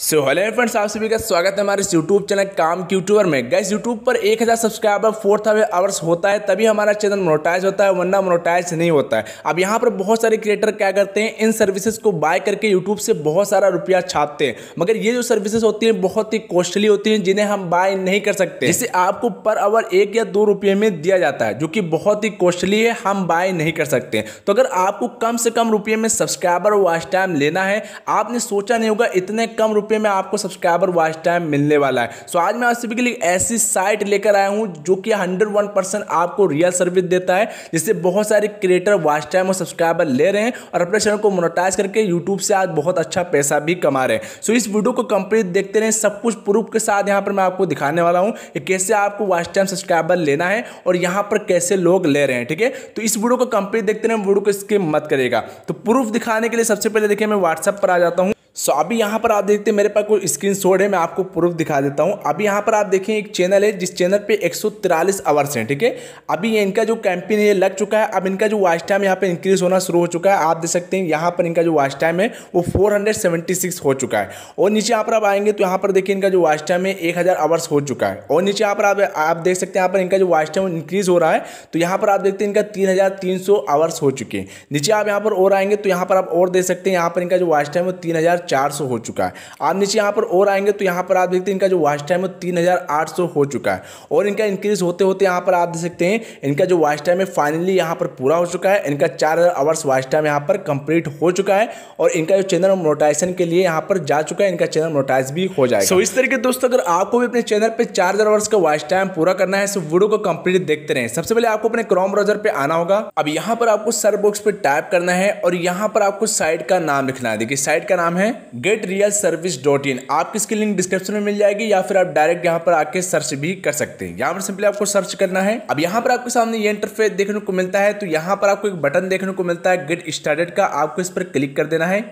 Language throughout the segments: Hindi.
सो हेलो फ्रेंड्स आप सभी का स्वागत है हमारे यूट्यूब चैनल काम यूट्यूबर में गैस यूट्यूब पर 1000 सब्सक्राइबर फोर थाउजेंड आवर्स होता है तभी हमारा चैनल मोनोटाइज होता है वरना मोनोटाइज नहीं होता है अब यहाँ पर बहुत सारे क्रिएटर क्या करते हैं इन सर्विसेज को बाय करके यूट्यूब से बहुत सारा रुपया छापते हैं मगर ये जो सर्विसेज होती हैं बहुत ही कॉस्टली होती हैं जिन्हें हम बाय नहीं कर सकते जिसे आपको पर आवर एक या दो रुपये में दिया जाता है जो कि बहुत ही कॉस्टली है हम बाय नहीं कर सकते तो अगर आपको कम से कम रुपये में सब्सक्राइबर वाच टाइम लेना है आपने सोचा नहीं होगा इतने कम रुपये में आपको सब्सक्राइबर वाच टाइम मिलने वाला है सो आज मैं आप सभी ऐसी साइट लेकर आया हूँ जो कि हंड्रेड आपको रियल सर्विस देता है जिससे बहुत सारे क्रिएटर वाच टाइम और सब्सक्राइबर ले रहे हैं और अपने चैनल को मोनोटाइज करके यूट्यूब से आज बहुत अच्छा पैसा भी कमा रहे हैं सो इस वीडियो को कंप्लीट देखते रहें सब कुछ प्रूफ के साथ यहाँ पर मैं आपको दिखाने वाला हूँ कि कैसे आपको वाच टाइम सब्सक्राइबर लेना है और यहाँ पर कैसे लोग ले रहे हैं ठीक है तो इस वीडियो को कंप्लीट देखते रहें वीडियो को स्किप मत करेगा तो प्रूफ दिखाने के लिए सबसे पहले देखिए मैं व्हाट्सएप पर आ जाता हूँ सो so, अभी यहाँ पर आप देखते हैं मेरे पास कोई स्क्रीन शॉट है मैं आपको प्रूफ दिखा देता हूँ अभी यहाँ पर आप देखें एक चैनल है जिस चैनल पे एक सौ तिरालीस आवर्स हैं ठीक है अभी ये इनका जो कैंपेन है लग चुका है अब इनका जो वाच टाइम यहाँ पर इंक्रीज होना शुरू हो चुका है आप देख सकते हैं यहाँ पर इनका जो वाच टाइम है वो फोर हो चुका है और नीचे यहाँ पर आप आएंगे तो यहाँ पर देखिए इनका जो वाच टाइम है एक आवर्स हो चुका है और नीचे यहाँ पर आप, आप देख सकते हैं यहाँ पर इनका जो वाच टाइम इंक्रीज हो रहा है तो यहाँ पर आप देखते हैं इनका तीन आवर्स हो चुके हैं नीचे आप यहाँ पर और आएंगे तो यहाँ पर आप और देख सकते हैं यहाँ पर इनका जो वाच टाइम है तीन 3400 हो चुका है आप नीचे यहाँ पर और आएंगे तो यहाँ पर आप देखते हैं इनका जो वाच टाइम है तीन हो चुका है और इनका इंक्रीज होते होते यहाँ पर आप देख सकते हैं इनका जो वाच टाइम है फाइनली यहाँ पर पूरा हो चुका है इनका चार आवर्स वाच टाइम यहाँ पर कंप्लीट हो चुका है और इनका जो चैनल मोटाइजेशन के लिए यहाँ पर जा चुका है इनका चैनल मोटाइज भी हो जाएगा सो इस तरीके दोस्तों अगर आपको भी अपने चैनल पर चार हज़ार आवर्स का वाच टाइम पूरा करना है तो वीडियो को कंप्लीट देखते रहें सबसे पहले आपको अपने क्रोम ब्राउजर पर आना होगा अब यहाँ पर आपको सर बॉक्स पर टाइप करना है और यहाँ पर आपको साइट का नाम लिखना है देखिए साइट का नाम है get real service dot in आपकी किसकी लिंक डिस्क्रिप्शन में मिल जाएगी या फिर आप डायरेक्ट यहाँ पर आके सर्च भी कर सकते हैं यहाँ पर सिंपली आपको सर्च करना है अब यहाँ पर आपके सामने ये इंटरफेस देखने को मिलता है तो यहाँ पर आपको एक बटन देखने को मिलता है गेट स्टार्टेड का आपको इस पर क्लिक कर देना है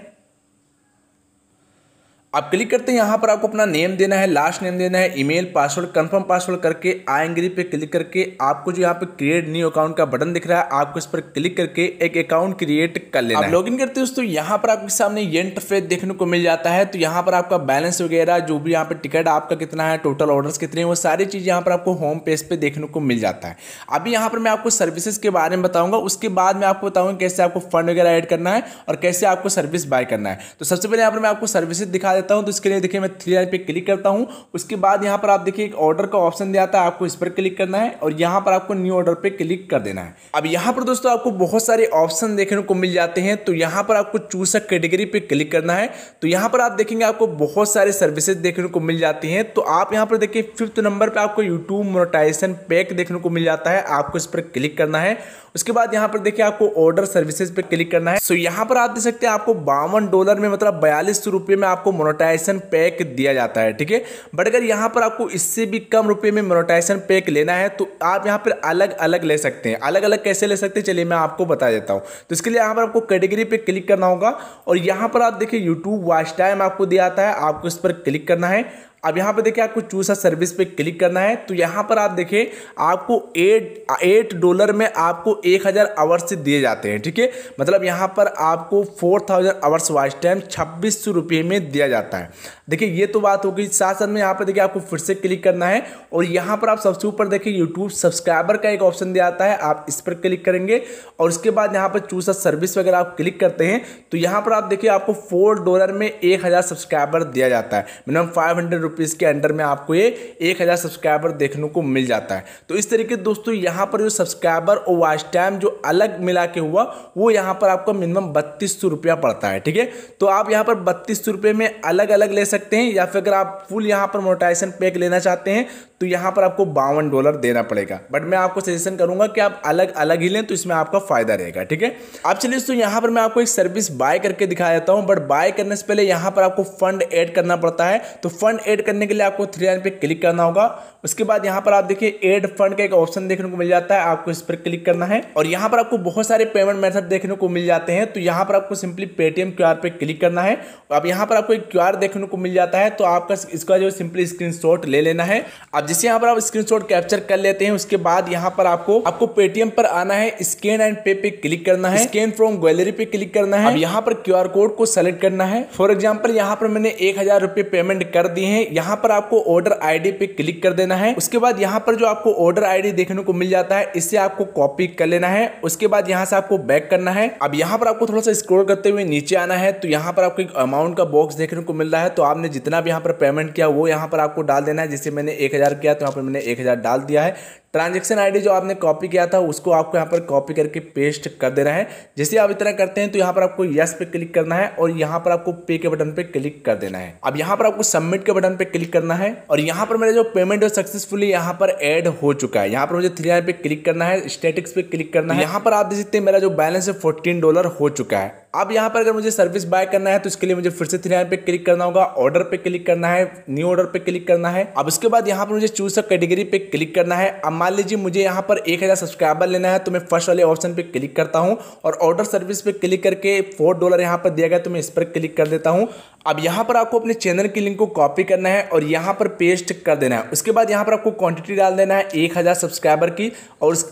आप क्लिक करते हैं यहाँ पर आपको अपना नेम देना है लास्ट नेम देना है ईमेल पासवर्ड कंफर्म पासवर्ड करके आई एंग्री पे क्लिक करके आपको जो यहाँ पे क्रिएट न्यू अकाउंट का बटन दिख रहा है आपको इस पर क्लिक करके एक अकाउंट क्रिएट कर लेना आप लॉग इन करते हैं दोस्तों यहाँ पर आपके सामने ये इंटरफेस देखने को मिल जाता है तो यहाँ पर आपका बैलेंस वगैरह जो भी यहाँ पर टिकट आपका कितना है टोटल ऑर्डर कितने वो सारी चीज़ यहाँ पर आपको होम पेज पे देखने को मिल जाता है अभी यहाँ पर मैं आपको सर्विसेज के बारे में बताऊंगा उसके बाद मैं आपको बताऊंगा कैसे आपको फंड वगैरह एड करना है और कैसे आपको सर्विस बाय करना है तो सबसे पहले यहाँ पर मैं आपको सर्विसेज दिखा देता हूं तो इसके लिए देखिए मैं थ्री लाइन पे क्लिक करता हूं उसके बाद यहां पर आप देखिए एक ऑर्डर का ऑप्शन दिया था आपको इस पर क्लिक करना है और यहां पर आपको न्यू ऑर्डर पे क्लिक कर देना है अब यहां पर दोस्तों आपको बहुत सारे ऑप्शन देखने को मिल जाते हैं तो यहां पर आपको चूज कैटेगरी पे क्लिक करना है तो यहां पर आप देखेंगे आपको बहुत सारे सर्विसेज देखने को मिल जाती है तो आप यहां पर देखिए फिफ्थ नंबर पर आपको यूट्यूब मोनोटाइजेशन पैक देखने को मिल जाता है आपको इस पर क्लिक करना है उसके बाद यहाँ पर देखिए आपको ऑर्डर सर्विसेज पे क्लिक करना है सो यहाँ पर आप देख सकते हैं आपको बावन डॉलर में मतलब बयालीस रुपये में आपको मोनो मोनोटाइजेशन पैक दिया जाता है ठीक है बट अगर यहाँ पर आपको इससे भी कम रुपये में मोनोटाइजेशन पैक लेना है तो आप यहाँ पर अलग अलग ले सकते हैं अलग अलग कैसे ले सकते हैं चलिए मैं आपको बता देता हूँ तो इसके लिए यहाँ पर आपको कैटेगरी पर क्लिक करना होगा और यहाँ पर आप देखिए यूट्यूब वाच टाइम आपको दिया जाता है आपको इस पर क्लिक करना है अब यहाँ पर देखिए आपको चूज अ सर्विस पे क्लिक करना है तो यहाँ पर आप देखें आपको एट एट डॉलर में आपको एक हज़ार आवर्स दिए जाते हैं ठीक है मतलब यहाँ पर आपको four thousand hours watch time छब्बीस सौ रुपये में दिया जाता है देखिए ये तो बात होगी साथ साथ में यहाँ पर देखिए आपको फिर से क्लिक करना है और यहाँ पर आप सबसे ऊपर देखिए यूट्यूब सब्सक्राइबर का एक ऑप्शन दिया जाता है आप इस पर क्लिक करेंगे और उसके बाद यहाँ पर चूज अ सर्विस वगैरह आप क्लिक करते हैं तो यहाँ पर आप देखिए आपको फोर डॉलर में एक हज़ार सब्सक्राइबर दिया जाता है मिनिमम फाइव हंड्रेड रुपीज़ के अंडर में आपको ये एक हज़ार सब्सक्राइबर देखने को मिल जाता है तो इस तरीके दोस्तों यहाँ पर जो सब्सक्राइबर और वॉच टाइम जो अलग मिला के हुआ वो यहाँ पर आपका मिनिमम बत्तीस सौ रुपया पड़ता है ठीक है तो आप यहाँ पर बत्तीस सौ रुपये में अलग अलग ले सकते हैं या फिर अगर आप फुल यहाँ पर मोटाइजेशन पैक लेना चाहते हैं तो यहाँ पर आपको बावन डॉलर देना पड़ेगा बट मैं आपको सजेशन करूंगा कि आप अलग अलग ही लें तो इसमें आपका फ़ायदा रहेगा ठीक है आप चलिए दोस्तों यहाँ पर मैं आपको एक सर्विस बाय करके दिखा देता हूँ बट बाय करने से पहले यहाँ पर आपको फंड एड करना पड़ता है तो फंड एड करने के लिए आपको थ्री लाइन पे क्लिक करना होगा उसके बाद यहाँ पर आप देखिए एड फंड का एक ऑप्शन देखने को मिल जाता है आपको इस पर क्लिक करना है और यहाँ पर आपको बहुत सारे पेमेंट मेथड देखने को मिल जाते हैं तो यहाँ पर आपको सिंपली पेटीएम क्यू पे क्लिक करना है अब यहाँ पर आपको एक क्यू देखने को मिल जाता है तो आपका इसका जो सिंपली स्क्रीन ले लेना है अब जिसे यहाँ पर आप स्क्रीनशॉट कैप्चर कर लेते हैं उसके बाद यहाँ पर आपको आपको पेटीएम पर आना है स्कैन एंड पे पे क्लिक करना है स्कैन फ्रॉम गैलरी पे क्लिक करना है अब यहाँ पर क्यू कोड को सेलेक्ट करना है फॉर एग्जाम्पल यहाँ पर मैंने एक हजार पेमेंट कर दी है यहाँ पर आपको ऑर्डर आई पे क्लिक कर देना है उसके बाद यहाँ पर जो आपको ऑर्डर आई देखने को मिल जाता है इसे आपको कॉपी कर लेना है उसके बाद यहाँ से आपको बैक करना है अब यहाँ पर आपको थोड़ा सा स्क्रोल करते हुए नीचे आना है तो यहाँ पर आपको एक अमाउंट का बॉक्स देखने को मिल रहा है तो आपने जितना भी यहाँ पर पेमेंट किया वो यहाँ पर आपको डाल देना है जैसे मैंने एक हजार किया तो यहाँ पर मैंने एक हज़ार डाल दिया है ट्रांजेक्शन आईडी जो आपने कॉपी किया था उसको आपको यहाँ पर कॉपी करके पेस्ट कर देना है जैसे आप इतना करते हैं तो यहाँ पर आपको यस पे क्लिक करना है और यहाँ पर आपको पे के बटन पे क्लिक कर देना है अब यहाँ पर आपको सबमिट के बटन पे क्लिक करना है और यहाँ पर मेरा जो पेमेंट है सक्सेसफुली यहाँ पर एड हो चुका है यहाँ पर मुझे थ्री पे क्लिक करना है स्टेटिक्स पे क्लिक करना है यहाँ पर आप देख सकते हैं मेरा जो बैलेंस है फोर्टीन डॉलर हो चुका है अब यहाँ पर अगर मुझे सर्विस बाय करना है तो इसके लिए मुझे फिर से थ्री पे क्लिक करना होगा ऑर्डर पे क्लिक करना है न्यू ऑर्डर पे क्लिक करना है अब इसके बाद यहाँ पर मुझे चूज अ कैटेगरी पे क्लिक करना है अब मान लीजिए मुझे यहाँ पर एक हज़ार सब्सक्राइबर लेना है तो मैं फर्स्ट वाले ऑप्शन पे क्लिक करता हूँ और ऑर्डर सर्विस पे क्लिक करके फोर डॉलर यहाँ पर दिया गया तो मैं इस पर क्लिक कर देता हूँ अब यहाँ पर आपको अपने चैनल की लिंक को कॉपी करना है और यहाँ पर पेस्ट कर देना है उसके बाद यहाँ पर आपको क्वान्टिटी डाल देना है एक सब्सक्राइबर की और उस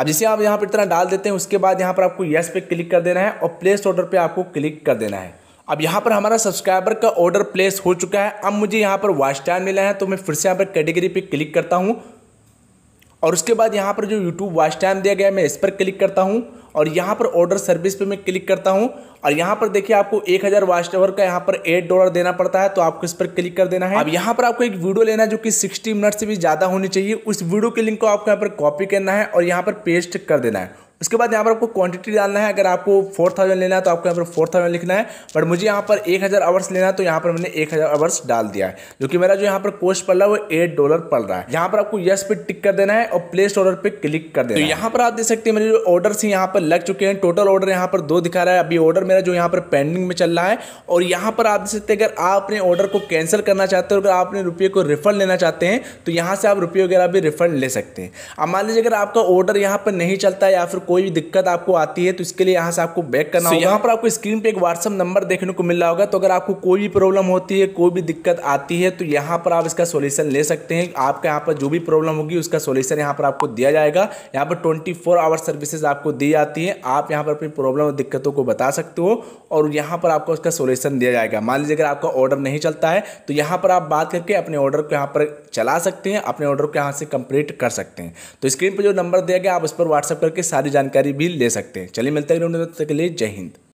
अब जिसे आप यहाँ पर इतना डाल देते हैं उसके बाद यहाँ पर आपको येस पे क्लिक कर देना है और प्लेस ऑर्डर पर आपको क्लिक कर देना है अब यहाँ पर हमारा सब्सक्राइबर का ऑर्डर प्लेस हो चुका है अब मुझे यहाँ पर वाच टाइम मिला है तो मैं फिर से यहाँ पर कैटेगरी पे क्लिक करता हूँ और उसके बाद यहाँ पर जो यूट्यूब वॉच टाइम दिया गया है मैं इस पर क्लिक करता हूँ और यहाँ पर ऑर्डर सर्विस पे मैं क्लिक करता हूँ और यहाँ पर देखिए आपको एक हज़ार वाच टावर का यहाँ पर एट डॉलर देना पड़ता है तो आपको इस पर क्लिक कर देना है अब यहाँ पर आपको एक वीडियो लेना है जो कि सिक्सटी मिनट से भी ज़्यादा होनी चाहिए उस वीडियो के लिंक को आपको यहाँ पर कॉपी करना है और यहाँ पर पेस्ट कर देना है उसके बाद यहाँ पर आपको क्वांटिटी डालना है अगर आपको फोर थाउजेंड लेना है तो आपको यहाँ पर फोर थाउजेंड लिखना है बट मुझे यहाँ पर एक हज़ार आवर्स लेना है तो यहाँ पर मैंने एक हज़ार आवर्स डाल दिया है जो कि मेरा जो यहाँ पर कोस्ट पड़ रहा है वो एट डॉलर पड़ रहा है यहाँ पर आपको यस पे टिक कर देना है और प्लेस ऑर्डर पर क्लिक कर देना तो यहाँ पर आप देख सकते हैं मेरे जो ऑर्डर यहाँ पर लग चुके हैं टोटल ऑर्डर यहाँ पर दो दिखा रहा है अभी ऑर्डर मेरा जो यहाँ पर पेंडिंग में चल रहा है और यहाँ पर आप देख सकते हैं अगर आप अपने ऑर्डर को कैंसिल करना चाहते हो अगर आप अपने रुपये को रिफंड लेना चाहते हैं तो यहाँ से आप रुपये वगैरह भी रिफंड ले सकते हैं अब मान लीजिए अगर आपका ऑर्डर यहाँ पर नहीं चलता या फिर कोई भी दिक्कत आपको आती है तो इसके लिए यहाँ से आपको बैक करना होगा यहाँ पर आपको स्क्रीन पे एक व्हाट्सअप नंबर देखने को मिल रहा होगा तो अगर आपको कोई भी प्रॉब्लम होती है कोई भी दिक्कत आती है तो यहाँ पर आप इसका सोल्यूशन ले सकते हैं आपके यहाँ पर जो भी प्रॉब्लम होगी उसका सोल्यूशन यहाँ पर आपको दिया जाएगा यहाँ पर ट्वेंटी आवर सर्विसेज आपको दी जाती है आप यहाँ पर अपनी प्रॉब्लम और दिक्कतों को बता सकते हो और यहाँ पर आपको उसका सोल्यूशन दिया जाएगा मान लीजिए अगर आपका ऑर्डर नहीं चलता है तो यहाँ पर आप बात करके अपने ऑर्डर को यहाँ पर चला सकते हैं अपने ऑर्डर को यहाँ से कंप्लीट कर सकते हैं तो स्क्रीन पर जो नंबर दिया गया आप उस पर व्हाट्सअप करके सारी जानकारी भी ले सकते हैं चलिए मिलते हैं तक के लिए जय हिंद